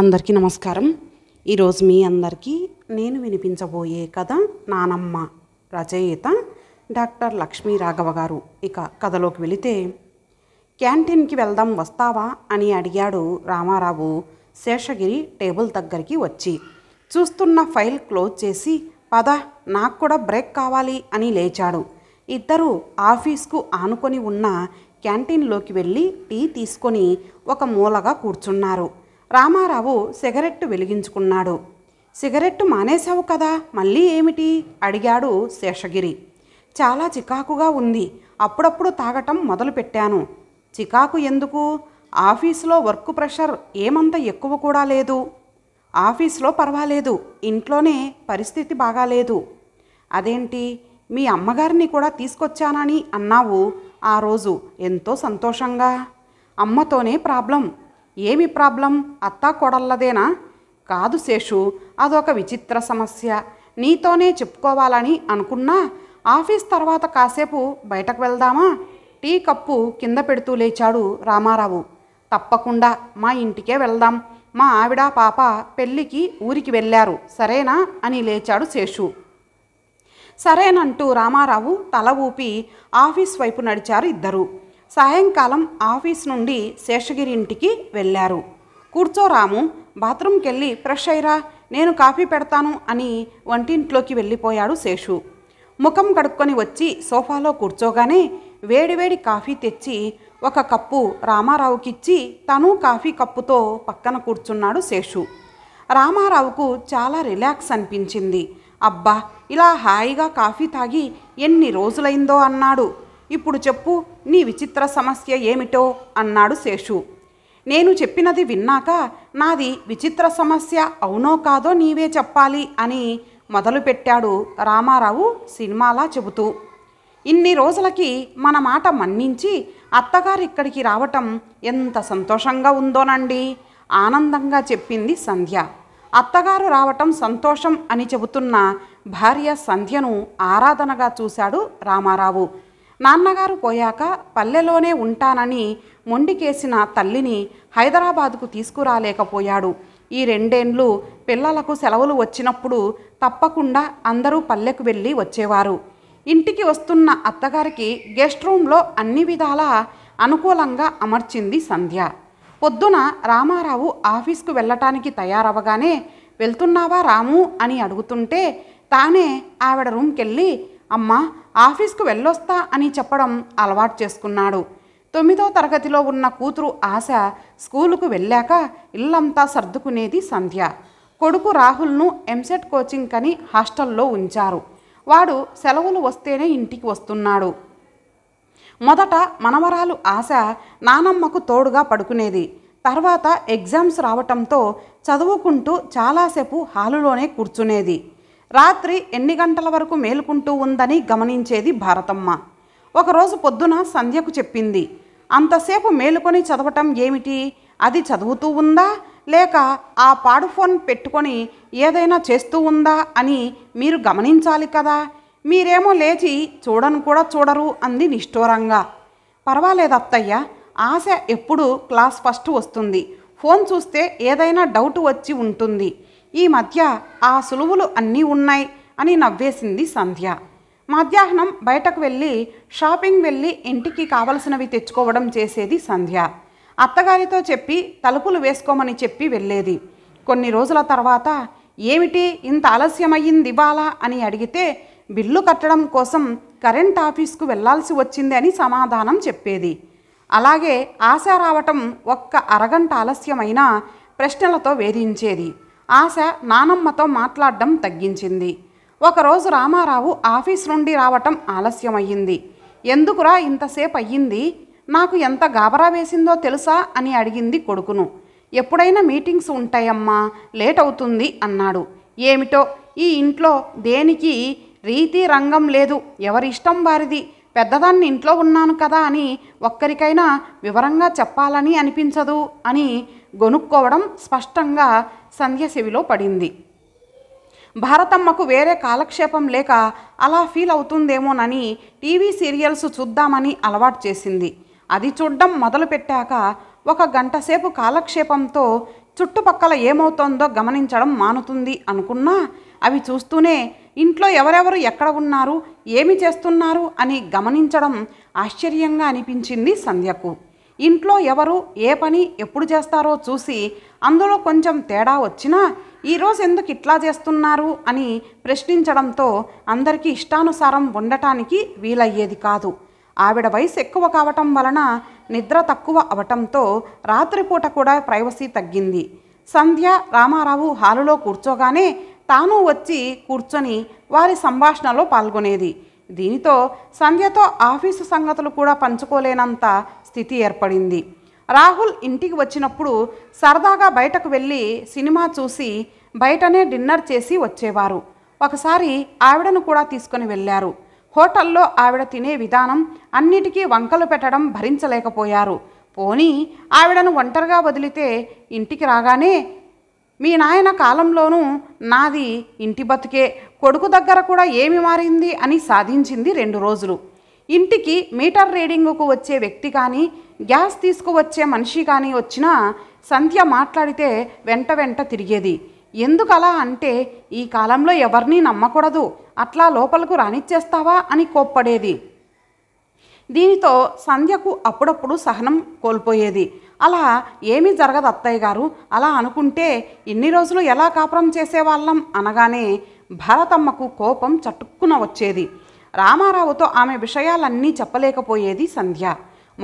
అందరికీ నమస్కారం ఈరోజు మీ అందరికీ నేను వినిపించబోయే కథ నానమ్మ రచయిత డాక్టర్ లక్ష్మీ రాఘవ గారు ఇక కథలోకి వెళితే క్యాంటీన్కి వెళ్దాం వస్తావా అని అడిగాడు రామారావు శేషగిరి టేబుల్ దగ్గరికి వచ్చి చూస్తున్న ఫైల్ క్లోజ్ చేసి పద నాకు కూడా బ్రేక్ కావాలి అని లేచాడు ఇద్దరు ఆఫీస్కు ఆనుకొని ఉన్న క్యాంటీన్లోకి వెళ్ళి టీ తీసుకొని ఒక మూలగా కూర్చున్నారు రామారావు సిగరెట్టు వెలిగించుకున్నాడు సిగరెట్టు మానేశావు కదా మళ్ళీ ఏమిటి అడిగాడు శేషగిరి చాలా చికాకుగా ఉంది అప్పుడప్పుడు తాగటం మొదలుపెట్టాను చికాకు ఎందుకు ఆఫీసులో వర్క్ ప్రెషర్ ఏమంత ఎక్కువ కూడా లేదు ఆఫీస్లో పర్వాలేదు ఇంట్లోనే పరిస్థితి బాగాలేదు అదేంటి మీ అమ్మగారిని కూడా తీసుకొచ్చానని అన్నావు ఆ రోజు ఎంతో సంతోషంగా అమ్మతోనే ప్రాబ్లం ఏమి ప్రాబ్లం అత్తా కొడల్లదేనా కాదు శేషు అదొక విచిత్ర సమస్య నీతోనే చెప్పుకోవాలని అనుకున్నా ఆఫీస్ తర్వాత కాసేపు బయటకు వెళ్దామా టీ కప్పు కింద పెడుతూ లేచాడు రామారావు తప్పకుండా మా ఇంటికే వెళ్దాం మా ఆవిడ పాప పెళ్ళికి ఊరికి వెళ్ళారు సరేనా అని లేచాడు శేషు సరేనంటూ రామారావు తల ఊపి ఆఫీస్ వైపు నడిచారు ఇద్దరు సాయంకాలం ఆఫీస్ నుండి శేషగిరి ఇంటికి వెళ్ళారు కూర్చోరాము బాత్రూమ్కి వెళ్ళి ఫ్రెష్ అయ్యరా నేను కాఫీ పెడతాను అని వంటింట్లోకి వెళ్ళిపోయాడు శేషు ముఖం కడుక్కొని వచ్చి సోఫాలో కూర్చోగానే వేడివేడి కాఫీ తెచ్చి ఒక కప్పు రామారావుకిచ్చి తను కాఫీ కప్పుతో పక్కన కూర్చున్నాడు శేషు రామారావుకు చాలా రిలాక్స్ అనిపించింది అబ్బా ఇలా హాయిగా కాఫీ తాగి ఎన్ని రోజులైందో అన్నాడు ఇప్పుడు చెప్పు నీ విచిత్ర సమస్య ఏమిటో అన్నాడు శేషు నేను చెప్పినది విన్నాక నాది విచిత్ర సమస్య అవునో కాదో నీవే చెప్పాలి అని మొదలుపెట్టాడు రామారావు సినిమాలా చెబుతూ ఇన్ని రోజులకి మన మాట మన్నించి అత్తగారిక్కడికి రావటం ఎంత సంతోషంగా ఉందోనండి ఆనందంగా చెప్పింది సంధ్య అత్తగారు రావటం సంతోషం అని చెబుతున్న భార్య సంధ్యను ఆరాధనగా చూశాడు రామారావు నాన్నగారు పోయాక పల్లెలోనే ఉంటానని మొండికేసిన తల్లిని హైదరాబాదుకు తీసుకురాలేకపోయాడు ఈ రెండేండ్లు పిల్లలకు సెలవులు వచ్చినప్పుడు తప్పకుండా అందరూ పల్లెకు వెళ్ళి వచ్చేవారు ఇంటికి వస్తున్న అత్తగారికి గెస్ట్ రూమ్లో అన్ని విధాల అనుకూలంగా అమర్చింది సంధ్య పొద్దున రామారావు ఆఫీస్కు వెళ్ళటానికి తయారవగానే వెళ్తున్నావా రాము అని అడుగుతుంటే తానే ఆవిడ రూమ్కెళ్ళి అమ్మ ఆఫీస్కు వెళ్ళొస్తా అని చెప్పడం అలవాటు చేసుకున్నాడు తొమ్మిదో తరగతిలో ఉన్న కూతురు ఆశ స్కూలుకు వెళ్ళాక ఇల్లంతా సర్దుకునేది సంధ్య కొడుకు రాహుల్ను ఎంసెట్ కోచింగ్ కని హాస్టల్లో ఉంచారు వాడు సెలవులు వస్తేనే ఇంటికి వస్తున్నాడు మొదట మనవరాలు ఆశ నానమ్మకు తోడుగా పడుకునేది తర్వాత ఎగ్జామ్స్ రావటంతో చదువుకుంటూ చాలాసేపు హాలులోనే కూర్చునేది రాత్రి ఎన్ని గంటల వరకు మేలుకుంటూ ఉందని గమనించేది భారతమ్మ ఒకరోజు పొద్దున సంధ్యకు చెప్పింది అంతసేపు మేలుకొని చదవటం ఏమిటి అది చదువుతూ ఉందా లేక ఆ పాడు ఫోన్ పెట్టుకొని ఏదైనా చేస్తూ ఉందా అని మీరు గమనించాలి కదా మీరేమో లేచి చూడను కూడా చూడరు అంది నిష్ఠూరంగా పర్వాలేదు అత్తయ్య ఆశ ఎప్పుడు క్లాస్ ఫస్ట్ వస్తుంది ఫోన్ చూస్తే ఏదైనా డౌట్ వచ్చి ఉంటుంది ఈ మధ్య ఆ సులువులు అన్నీ ఉన్నాయి అని నవ్వేసింది సంధ్య మధ్యాహ్నం బయటకు వెళ్ళి షాపింగ్ వెళ్ళి ఇంటికి కావలసినవి తెచ్చుకోవడం చేసేది సంధ్య అత్తగారితో చెప్పి తలుపులు వేసుకోమని చెప్పి వెళ్ళేది కొన్ని రోజుల తర్వాత ఏమిటి ఇంత ఆలస్యమయ్యింది ఇవ్వాలా అని అడిగితే బిల్లు కట్టడం కోసం కరెంట్ ఆఫీస్కు వెళ్లాల్సి వచ్చింది అని సమాధానం చెప్పేది అలాగే ఆశ రావటం ఒక్క అరగంట ఆలస్యమైనా ప్రశ్నలతో వేధించేది ఆశ నానమ్మతో మాట్లాడడం తగ్గించింది ఒకరోజు రామారావు ఆఫీస్ నుండి రావటం ఆలస్యమయ్యింది ఎందుకురా ఇంతసేపు అయ్యింది నాకు ఎంత గాబరా వేసిందో తెలుసా అని అడిగింది కొడుకును ఎప్పుడైనా మీటింగ్స్ ఉంటాయమ్మా లేట్ అవుతుంది అన్నాడు ఏమిటో ఈ ఇంట్లో దేనికి రీతి రంగం లేదు ఎవరిష్టం వారిది పెద్దదాన్ని ఇంట్లో ఉన్నాను కదా అని ఒక్కరికైనా వివరంగా చెప్పాలని అనిపించదు అని గొనుక్కోవడం స్పష్టంగా సంధ్య పడింది భారతమ్మకు వేరే కాలక్షేపం లేక అలా ఫీల్ అవుతుందేమోనని టీవీ సీరియల్స్ చూద్దామని అలవాటు చేసింది అది చూడ్డం మొదలుపెట్టాక ఒక గంట సేపు కాలక్షేపంతో చుట్టుపక్కల ఏమవుతోందో గమనించడం మానుతుంది అనుకున్నా అవి చూస్తూనే ఇంట్లో ఎవరెవరు ఎక్కడ ఉన్నారు ఏమి చేస్తున్నారు అని గమనించడం ఆశ్చర్యంగా అనిపించింది సంధ్యకు ఇంట్లో ఎవరు ఏ పని ఎప్పుడు చేస్తారో చూసి అందులో కొంచెం తేడా వచ్చినా ఈరోజు ఎందుకు ఇట్లా చేస్తున్నారు అని ప్రశ్నించడంతో అందరికీ ఇష్టానుసారం ఉండటానికి వీలయ్యేది కాదు ఆవిడ వయసు ఎక్కువ కావటం వలన నిద్ర తక్కువ అవటంతో రాత్రిపూట కూడా ప్రైవసీ తగ్గింది సంధ్య రామారావు హాలులో కూర్చోగానే తాను వచ్చి కూర్చొని వారి సంభాషణలో పాల్గొనేది దీనితో సంధ్యతో ఆఫీసు సంగతులు కూడా పంచుకోలేనంత స్థితి ఏర్పడింది రాహుల్ ఇంటికి వచ్చినప్పుడు సరదాగా బయటకు వెళ్ళి సినిమా చూసి బయటనే డిన్నర్ చేసి వచ్చేవారు ఒకసారి ఆవిడను కూడా తీసుకుని వెళ్ళారు హోటల్లో ఆవిడ తినే విధానం అన్నిటికీ వంకలు పెట్టడం భరించలేకపోయారు పోనీ ఆవిడను ఒంటరిగా వదిలితే ఇంటికి రాగానే మీ నాయన కాలంలోనూ నాది ఇంటి బతుకే కొడుకు దగ్గర కూడా ఏమి మారింది అని సాధించింది రెండు రోజులు ఇంటికి మీటర్ రీడింగుకు వచ్చే వ్యక్తి కానీ గ్యాస్ తీసుకువచ్చే మనిషి కానీ వచ్చినా సంధ్య మాట్లాడితే వెంట వెంట తిరిగేది ఎందుకు అలా అంటే ఈ కాలంలో ఎవరినీ నమ్మకూడదు అట్లా లోపలకు రానిచ్చేస్తావా అని కోప్పడేది దీనితో సంధ్యకు అప్పుడప్పుడు సహనం కోల్పోయేది అలా ఏమీ జరగదు అత్తయ్య గారు అలా అనుకుంటే ఇన్ని రోజులు ఎలా కాపురం చేసేవాళ్ళం అనగానే భారతమ్మకు కోపం చటుక్కున వచ్చేది రామారావుతో ఆమె విషయాలన్నీ చెప్పలేకపోయేది సంధ్య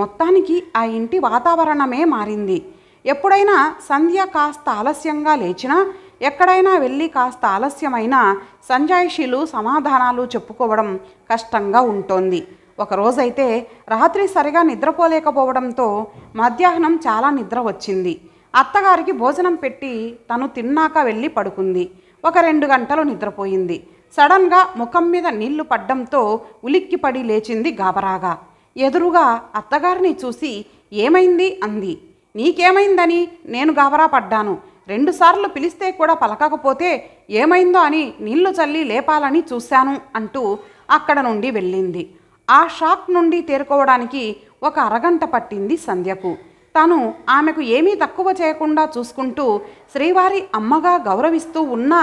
మొత్తానికి ఆ ఇంటి వాతావరణమే మారింది ఎప్పుడైనా సంధ్య కాస్త ఆలస్యంగా లేచినా ఎక్కడైనా వెళ్ళి కాస్త ఆలస్యమైనా సంజాయిషీలు సమాధానాలు చెప్పుకోవడం కష్టంగా ఉంటోంది ఒకరోజైతే రాత్రి సరిగా నిద్రపోలేకపోవడంతో మధ్యాహ్నం చాలా నిద్ర వచ్చింది అత్తగారికి భోజనం పెట్టి తను తిన్నాక వెళ్ళి పడుకుంది ఒక రెండు గంటలు నిద్రపోయింది సడన్గా ముఖం మీద నీళ్లు పడ్డంతో ఉలిక్కిపడి లేచింది గాబరాగా ఎదురుగా అత్తగారిని చూసి ఏమైంది అంది నీకేమైందని నేను గాబరా పడ్డాను రెండుసార్లు పిలిస్తే కూడా పలకకపోతే ఏమైందో అని నీళ్లు చల్లి లేపాలని చూశాను అంటూ అక్కడ నుండి వెళ్ళింది ఆ షాక్ నుండి తేరుకోవడానికి ఒక అరగంట పట్టింది సంధ్యకు తాను ఆమెకు ఏమీ తక్కువ చేయకుండా చూసుకుంటూ శ్రీవారి అమ్మగా గౌరవిస్తూ ఉన్నా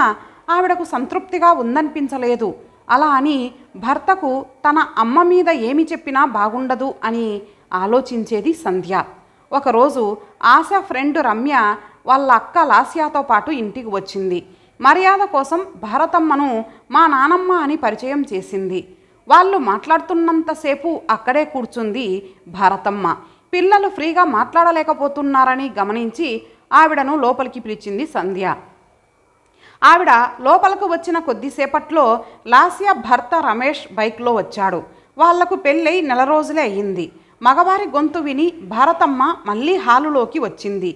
ఆవిడకు సంతృప్తిగా ఉందనిపించలేదు అలా అని భర్తకు తన అమ్మ మీద ఏమి చెప్పినా బాగుండదు అని ఆలోచించేది సంధ్య ఒకరోజు ఆశ ఫ్రెండ్ రమ్య వాళ్ళ అక్క లాస్యాతో పాటు ఇంటికి వచ్చింది మర్యాద కోసం భారతమ్మను మా నానమ్మ అని పరిచయం చేసింది వాళ్ళు మాట్లాడుతున్నంతసేపు అక్కడే కూర్చుంది భారతమ్మ పిల్లలు ఫ్రీగా మాట్లాడలేకపోతున్నారని గమనించి ఆవిడను లోపలికి పిలిచింది సంధ్య ఆవిడ లోపలకు వచ్చిన కొద్దిసేపట్లో లాస్య భర్త రమేష్ బైక్లో వచ్చాడు వాళ్లకు పెళ్ళై నెల రోజులే అయ్యింది మగవారి గొంతు విని భారతమ్మ మళ్ళీ హాలులోకి వచ్చింది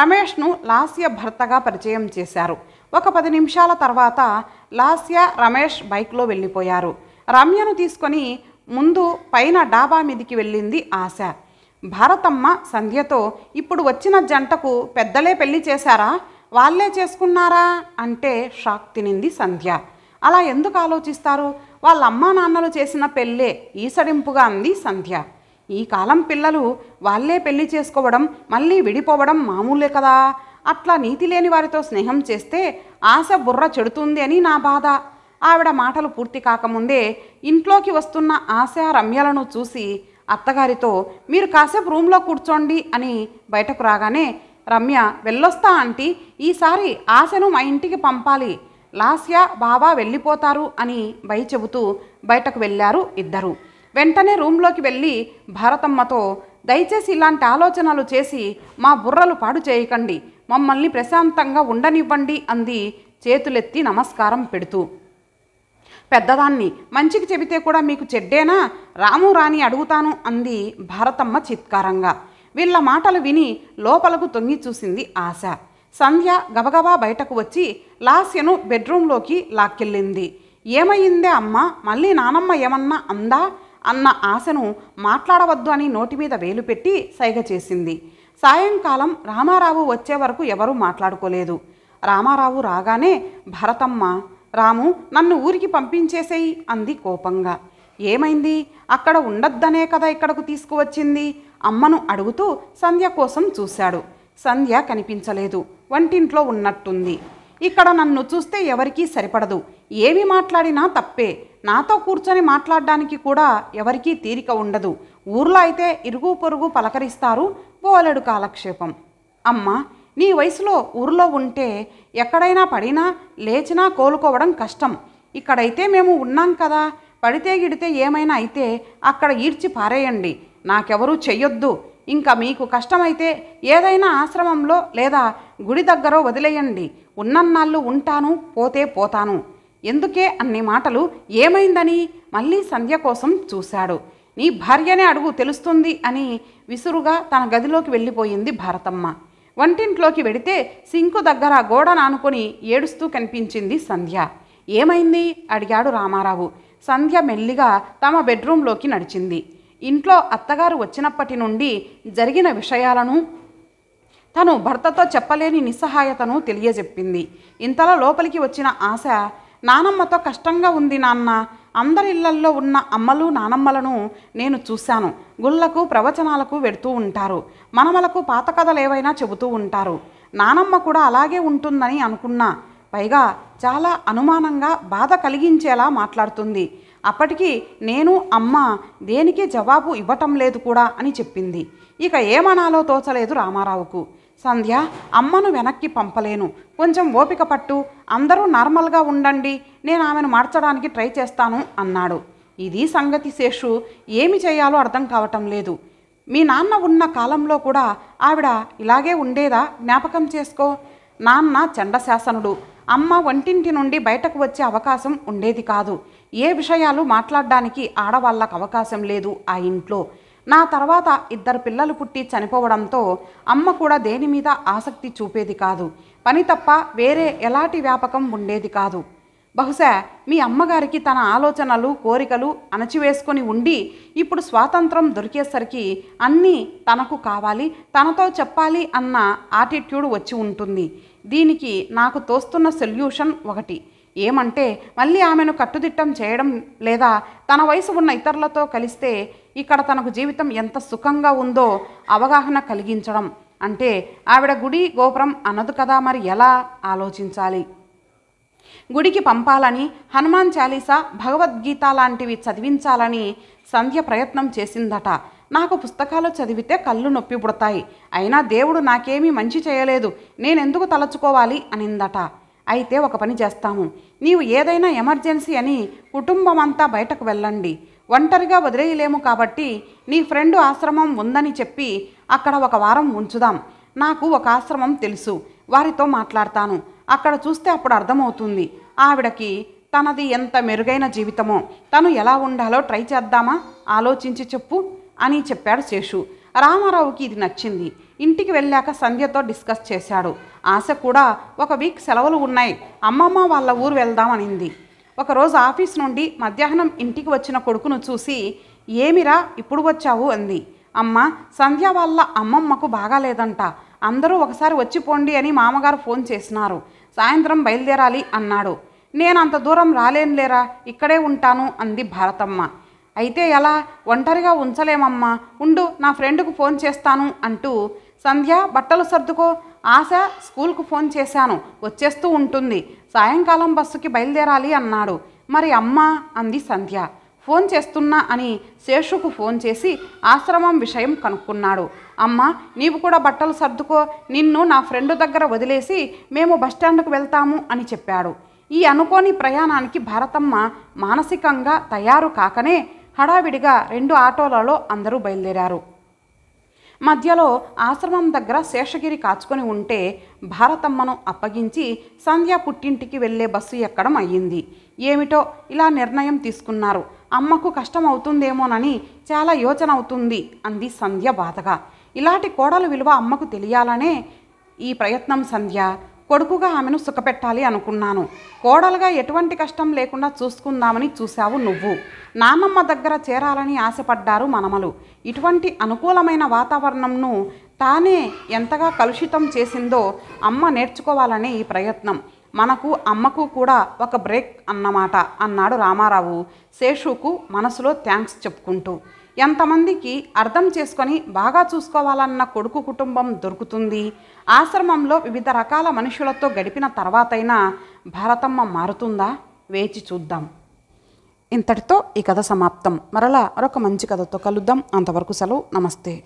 రమేష్ను లాస్య భర్తగా పరిచయం చేశారు ఒక పది నిమిషాల తర్వాత లాస్య రమేష్ బైక్లో వెళ్ళిపోయారు రమ్యను తీసుకొని ముందు పైన డాబా మీదికి వెళ్ళింది ఆశ భారతమ్మ సంధ్యతో ఇప్పుడు వచ్చిన జంటకు పెద్దలే పెళ్లి చేశారా వాళ్ళే చేసుకున్నారా అంటే షాక్ తినింది సంధ్య అలా ఎందుకు ఆలోచిస్తారు వాళ్ళ అమ్మా నాన్నలు చేసిన పెళ్ళే ఈసడింపుగా అంది సంధ్య ఈ కాలం పిల్లలు వాళ్ళే పెళ్లి చేసుకోవడం మళ్ళీ విడిపోవడం మామూలే కదా అట్లా నీతి లేని వారితో స్నేహం చేస్తే ఆశ బుర్ర చెడుతుంది అని నా బాధ ఆవిడ మాటలు పూర్తి కాకముందే ఇంట్లోకి వస్తున్న ఆశ రమ్యలను చూసి అత్తగారితో మీరు కాసేపు రూమ్లో కూర్చోండి అని బయటకు రాగానే రమ్య వెళ్ళొస్తా ఆంటీ ఈసారి ఆశను మా ఇంటికి పంపాలి లాస్య బాబా వెళ్ళిపోతారు అని బయ చెబుతూ బయటకు వెళ్ళారు ఇద్దరు వెంటనే రూమ్లోకి వెళ్ళి భారతమ్మతో దయచేసి ఇలాంటి ఆలోచనలు చేసి మా బుర్రలు పాడు చేయకండి మమ్మల్ని ప్రశాంతంగా ఉండనివ్వండి అంది చేతులెత్తి నమస్కారం పెడుతూ పెద్దదాన్ని మంచికి చెబితే కూడా మీకు చెడ్డేనా రాము రాని అడుగుతాను అంది భారతమ్మ చిత్కారంగా వీళ్ళ మాటలు విని లోపలకు తొంగి చూసింది ఆశ సంధ్య గబగబా బయటకు వచ్చి లాస్యను బెడ్రూంలోకి లాక్కెళ్ళింది ఏమయ్యిందే అమ్మ మళ్ళీ నానమ్మ ఏమన్నా అందా అన్న ఆశను మాట్లాడవద్దు అని నోటి మీద వేలు పెట్టి సైగ చేసింది సాయంకాలం రామారావు వచ్చే వరకు ఎవరూ మాట్లాడుకోలేదు రామారావు రాగానే భరతమ్మ రాము నన్ను ఊరికి పంపించేసేయి అంది కోపంగా ఏమైంది అక్కడ ఉండొద్దనే కదా ఇక్కడకు తీసుకువచ్చింది అమ్మను అడుగుతూ సంధ్య కోసం చూశాడు సంధ్య కనిపించలేదు వంటింట్లో ఉన్నట్టుంది ఇక్కడ నన్ను చూస్తే ఎవరికీ సరిపడదు ఏమి మాట్లాడినా తప్పే నాతో కూర్చొని మాట్లాడడానికి కూడా ఎవరికీ తీరిక ఉండదు ఊర్లో అయితే ఇరుగు పొరుగు పలకరిస్తారు బోలెడు కాలక్షేపం అమ్మ నీ వయసులో ఊరిలో ఉంటే ఎక్కడైనా పడినా లేచినా కోలుకోవడం కష్టం ఇక్కడైతే మేము ఉన్నాం కదా పడితే గిడితే ఏమైనా అయితే అక్కడ ఈడ్చి పారేయండి నాకెవరూ చెయ్యొద్దు ఇంకా మీకు కష్టమైతే ఏదైనా ఆశ్రమంలో లేదా గుడి దగ్గర వదిలేయండి ఉన్నన్నాళ్ళు ఉంటాను పోతే పోతాను ఎందుకే అన్ని మాటలు ఏమైందని మళ్ళీ సంధ్య కోసం చూశాడు నీ భార్యనే అడుగు తెలుస్తుంది అని విసురుగా తన గదిలోకి వెళ్ళిపోయింది భారతమ్మ వంటింట్లోకి వెడితే సింకు దగ్గర గోడను ఆనుకొని ఏడుస్తూ కనిపించింది సంధ్య ఏమైంది అడిగాడు రామారావు సంధ్య మెల్లిగా తమ బెడ్రూంలోకి నడిచింది ఇంట్లో అత్తగారు వచ్చినప్పటి నుండి జరిగిన విషయాలను తను భర్తతో చెప్పలేని నిస్సహాయతను తెలియజెప్పింది ఇంతలో లోపలికి వచ్చిన ఆశ నానమ్మతో కష్టంగా ఉంది నాన్న అందరి ఇళ్లల్లో ఉన్న అమ్మలు నానమ్మలను నేను చూశాను గుళ్ళకు ప్రవచనాలకు వెడుతూ ఉంటారు మనమలకు పాత కథలు ఏవైనా చెబుతూ ఉంటారు నానమ్మ కూడా అలాగే ఉంటుందని అనుకున్నా పైగా చాలా అనుమానంగా బాధ కలిగించేలా మాట్లాడుతుంది అప్పటికి నేను అమ్మ దేనికి జవాబు ఇవ్వటం లేదు కూడా అని చెప్పింది ఇక ఏమనాలో తోచలేదు రామారావుకు సంధ్య అమ్మను వెనక్కి పంపలేను కొంచెం ఓపిక పట్టు అందరూ నార్మల్గా ఉండండి నేను ఆమెను మార్చడానికి ట్రై చేస్తాను అన్నాడు ఇది సంగతి శేషు ఏమి చేయాలో అర్థం కావటం లేదు మీ నాన్న ఉన్న కాలంలో కూడా ఆవిడ ఇలాగే ఉండేదా జ్ఞాపకం చేసుకో నాన్న చండశాసనుడు అమ్మ వంటింటి నుండి బయటకు వచ్చే అవకాశం ఉండేది కాదు ఏ విషయాలు మాట్లాడడానికి ఆడవాళ్ళకు అవకాశం లేదు ఆ ఇంట్లో నా తర్వాత ఇద్దరు పిల్లలు పుట్టి చనిపోవడంతో అమ్మ కూడా దేని మీద ఆసక్తి చూపేది కాదు పని తప్ప వేరే ఎలాంటి వ్యాపకం ఉండేది కాదు బహుశా మీ అమ్మగారికి తన ఆలోచనలు కోరికలు అణచివేసుకొని ఉండి ఇప్పుడు స్వాతంత్రం దొరికేసరికి అన్నీ తనకు కావాలి తనతో చెప్పాలి అన్న ఆటిట్యూడ్ వచ్చి ఉంటుంది దీనికి నాకు తోస్తున్న సొల్యూషన్ ఒకటి ఏమంటే మళ్ళీ ఆమెను కట్టుదిట్టం చేయడం లేదా తన వయసు ఉన్న ఇతరులతో కలిస్తే ఇక్కడ తనకు జీవితం ఎంత సుఖంగా ఉందో అవగాహన కలిగించడం అంటే ఆవిడ గుడి గోపురం అనదు కదా మరి ఎలా ఆలోచించాలి గుడికి పంపాలని హనుమాన్ చాలీసా భగవద్గీత లాంటివి చదివించాలని సంధ్య ప్రయత్నం చేసిందట నాకు పుస్తకాలు చదివితే కళ్ళు నొప్పి పుడతాయి అయినా దేవుడు నాకేమీ మంచి చేయలేదు నేనెందుకు తలచుకోవాలి అనిందట అయితే ఒక పని చేస్తాము నీవు ఏదైనా ఎమర్జెన్సీ అని కుటుంబమంతా బయటకు వెళ్ళండి ఒంటరిగా వదిలేయలేము కాబట్టి నీ ఫ్రెండ్ ఆశ్రమం ఉందని చెప్పి అక్కడ ఒక వారం ఉంచుదాం నాకు ఒక ఆశ్రమం తెలుసు వారితో మాట్లాడతాను అక్కడ చూస్తే అప్పుడు అర్థమవుతుంది ఆవిడకి తనది ఎంత మెరుగైన జీవితమో తను ఎలా ఉండాలో ట్రై చేద్దామా ఆలోచించి చెప్పు అని చెప్పాడు శేషు రామారావుకి ఇది నచ్చింది ఇంటికి వెళ్ళాక సంధ్యతో డిస్కస్ చేశాడు ఆశ కూడా ఒక వీక్ సెలవులు ఉన్నాయి అమ్మమ్మ వాళ్ళ ఊరు వెళ్దామనింది ఒకరోజు ఆఫీస్ నుండి మధ్యాహ్నం ఇంటికి వచ్చిన కొడుకును చూసి ఏమిరా ఇప్పుడు వచ్చావు అంది అమ్మ సంధ్య వాళ్ళ అమ్మమ్మకు బాగాలేదంట అందరూ ఒకసారి వచ్చిపోండి అని మామగారు ఫోన్ చేసినారు సాయంత్రం బయలుదేరాలి అన్నాడు నేను అంత దూరం రాలేనులేరా ఇక్కడే ఉంటాను అంది భారతమ్మ అయితే ఎలా ఒంటరిగా ఉంచలేమమ్మా ఉండు నా ఫ్రెండ్కు ఫోన్ చేస్తాను అంటూ సంధ్య బట్టలు సర్దుకో ఆశ స్కూల్కు ఫోన్ చేశాను వచ్చేస్తూ ఉంటుంది సాయంకాలం బస్సుకి బయలుదేరాలి అన్నాడు మరి అమ్మ అంది సంధ్య ఫోన్ చేస్తున్నా అని శేషుకు ఫోన్ చేసి ఆశ్రమం విషయం కనుక్కున్నాడు అమ్మ నీవు కూడా బట్టలు సర్దుకో నిన్ను నా ఫ్రెండ్ దగ్గర వదిలేసి మేము బస్టాండ్కు వెళ్తాము అని చెప్పాడు ఈ అనుకోని ప్రయాణానికి భారతమ్మ మానసికంగా తయారు కాకనే హడావిడిగా రెండు ఆటోలలో అందరూ బయలుదేరారు మధ్యలో ఆశ్రమం దగ్గర శేషగిరి కాచుకొని ఉంటే భారతమ్మను అప్పగించి సంధ్య పుట్టింటికి వెళ్లే బస్సు ఎక్కడం అయ్యింది ఏమిటో ఇలా నిర్ణయం తీసుకున్నారు అమ్మకు కష్టం అవుతుందేమోనని చాలా యోచన అవుతుంది అంది సంధ్య బాధగా ఇలాంటి కోడలు విలువ అమ్మకు తెలియాలనే ఈ ప్రయత్నం సంధ్య కొడుకుగా ఆమెను సుఖపెట్టాలి అనుకున్నాను కోడలుగా ఎటువంటి కష్టం లేకుండా చూసుకుందామని చూశావు నువ్వు నానమ్మ దగ్గర చేరాలని ఆశపడ్డారు మనమలు ఇటువంటి అనుకూలమైన వాతావరణంను తానే ఎంతగా కలుషితం చేసిందో అమ్మ నేర్చుకోవాలనే ఈ ప్రయత్నం మనకు అమ్మకు కూడా ఒక బ్రేక్ అన్నమాట అన్నాడు రామారావు శేషుకు మనసులో థ్యాంక్స్ చెప్పుకుంటూ ఎంతమందికి అర్థం చేసుకొని బాగా చూసుకోవాలన్న కొడుకు కుటుంబం దొరుకుతుంది ఆశ్రమంలో వివిధ రకాల మనుషులతో గడిపిన తర్వాతైనా భారతమ్మ మారుతుందా వేచి చూద్దాం ఇంతటితో ఈ కథ సమాప్తం మరలా మరొక మంచి కథతో కలుద్దాం అంతవరకు సెలవు నమస్తే